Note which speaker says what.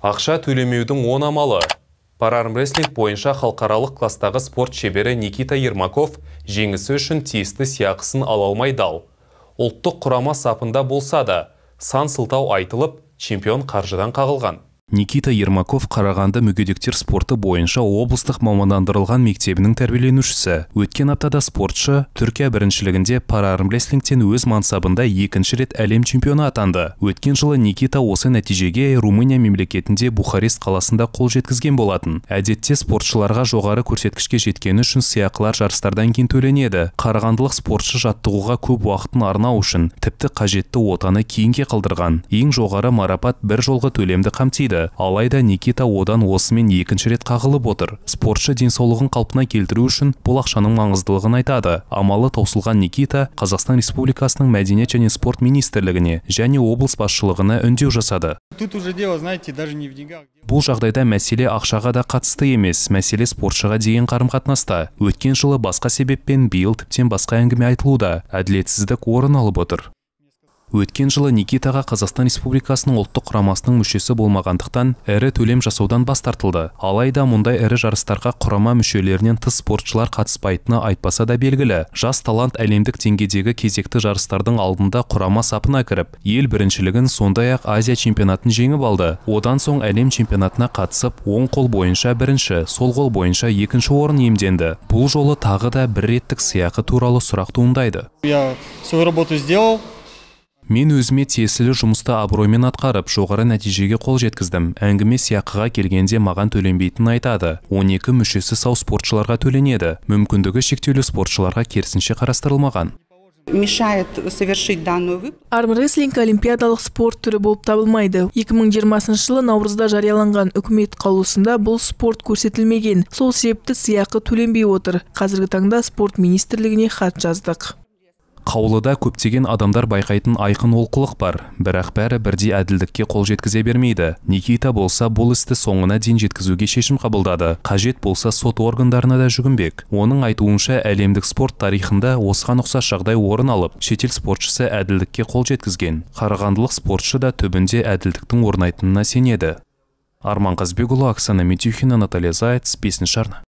Speaker 1: ақша төлемеудің он амалы парармрестлинг бойынша халықаралық кластағы спорт шебері никита ермаков жеңісі үшін тесті сияқысын ала алмай дал ұлттық құрама сапында болса да сан сылтау айтылып чемпион қаржыдан қағылған никита ермаков қарағанды мүгедектер спорты бойынша облыстық мамандандырылған мектебінің тәрбиеленушісі өткен аптада спортшы түркия біріншілігінде параармрестлингтен өз мансабында екінші рет әлем чемпионы атанды өткен жылы никита осы нәтижеге румыния мемлекетінде бухарест қаласында қол жеткізген болатын әдетте спортшыларға жоғары көрсеткішке жеткені үшін сыйақылар жарыстардан кейін төленеді қарағандылық спортшы жаттығуға көп уақытын арнау үшін тіпті қажетті отаны кейінге қалдырған ең жоғары марапат бір жолғы төлемді қамтиды алайда никита одан осымен екінші рет қағылып отыр спортшы денсаулығын қалпына келтіру үшін бұл ақшаның маңыздылығын айтады амалы таусылған никита қазақстан республикасының мәдениет және спорт министрлігіне және облыс басшылығына үндеу жасады тут уже бұл жағдайда мәселе ақшаға да қатысты емес мәселе спортшыға дейін қарым қатынаста өткен жылы басқа себеппен биыл тіптен басқа әңгіме айтылуда әділетсіздік орын алып отыр өткен жылы никитаға қазақстан республикасының ұлттық құрамасының мүшесі болмағандықтан әрі төлем жасаудан бас тартылды алайда мұндай әрі жарыстарға құрама мүшелерінен тыс спортшылар қатыспайтыны айтпаса да белгілі жас талант әлемдік деңгейдегі кезекті жарыстардың алдында құрама сапына кіріп ел біріншілігін сондай ақ азия чемпионатын жеңіп алды одан соң әлем чемпионатына қатысып оң қол бойынша бірінші сол қол бойынша екінші орын иемденді бұл жолы тағы да бір реттік сыйақы туралы сұрақ туындайды мен өзіме тиесілі жұмысты абыроймен атқарып жоғары нәтижеге қол жеткіздім әңгіме сияқыға келгенде маған төленбейтінін айтады 12 мүшесі сау спортшыларға төленеді мүмкіндігі шектеулі спортшыларға керісінше қарастырылмаған
Speaker 2: мешает совершить данную армрестлинг олимпиадалық спорт түрі болып табылмайды 2020 жылы наурызда жарияланған үкімет қаулысында бұл спорт көрсетілмеген сол себепті сыйақы төленбей отыр қазіргі таңда спорт министрлігіне хат жаздық
Speaker 1: қаулыда көптеген адамдар байқайтын айқын олқылық бар бірақ бәрі бірдей әділдікке қол жеткізе бермейді никита болса бұл істі соңына дейін жеткізуге шешім қабылдады қажет болса сот органдарына да жүгінбек оның айтуынша әлемдік спорт тарихында осыған ұқсас жағдай орын алып шетел спортшысы әділдікке қол жеткізген қарағандылық спортшы да түбінде әділдіктің орнайтынына сенеді арман қазбекұлы оксана митюхина наталья заяц бесінші